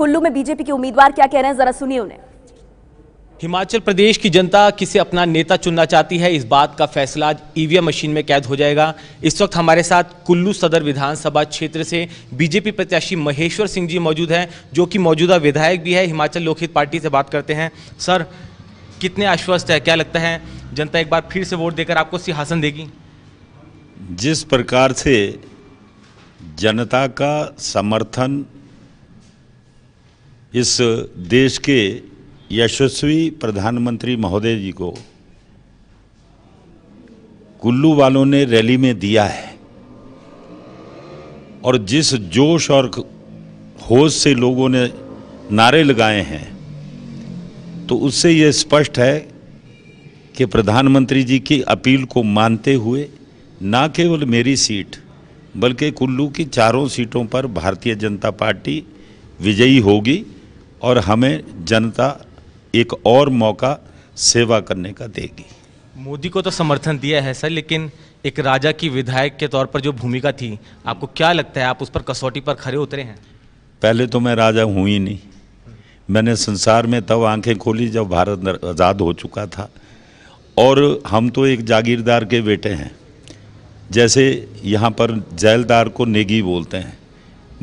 कुल्लू में बीजेपी के उम्मीदवार क्या कह रहे हैं जरा सुनिए उन्हें हिमाचल प्रदेश की जनता किसे अपना नेता चुनना चाहती है इस बात का फैसला आज ईवीएम मशीन में कैद हो जाएगा इस वक्त हमारे साथ कुल्लू सदर विधानसभा क्षेत्र से बीजेपी प्रत्याशी महेश्वर सिंह जी मौजूद हैं जो कि मौजूदा विधायक भी है हिमाचल लोकहित पार्टी से बात करते हैं सर कितने आश्वस्त है क्या लगता है जनता एक बार फिर से वोट देकर आपको सिंहासन देगी जिस प्रकार से जनता का समर्थन इस देश के यशस्वी प्रधानमंत्री महोदय जी को कुल्लू वालों ने रैली में दिया है और जिस जोश और होश से लोगों ने नारे लगाए हैं तो उससे ये स्पष्ट है कि प्रधानमंत्री जी की अपील को मानते हुए ना केवल मेरी सीट बल्कि कुल्लू की चारों सीटों पर भारतीय जनता पार्टी विजयी होगी और हमें जनता एक और मौका सेवा करने का देगी मोदी को तो समर्थन दिया है सर लेकिन एक राजा की विधायक के तौर पर जो भूमिका थी आपको क्या लगता है आप उस पर कसौटी पर खड़े उतरे हैं पहले तो मैं राजा हूँ ही नहीं मैंने संसार में तब आंखें खोली जब भारत आज़ाद हो चुका था और हम तो एक जागीरदार के बेटे हैं जैसे यहाँ पर जेलदार को नेगी बोलते हैं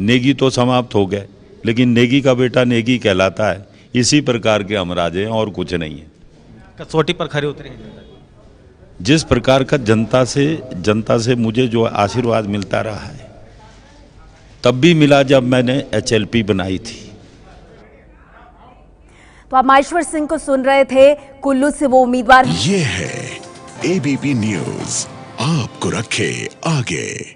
नेगी तो समाप्त हो गए लेकिन नेगी का बेटा नेगी कहलाता है इसी प्रकार के हम राजे हैं और कुछ नहीं है कसौटी पर खड़े उतरे जिस प्रकार का जनता से जनता से मुझे जो आशीर्वाद मिलता रहा है तब भी मिला जब मैंने एचएलपी बनाई थी तो आप माहेश्वर सिंह को सुन रहे थे कुल्लू से वो उम्मीदवार ये है एबीपी न्यूज आपको रखे आगे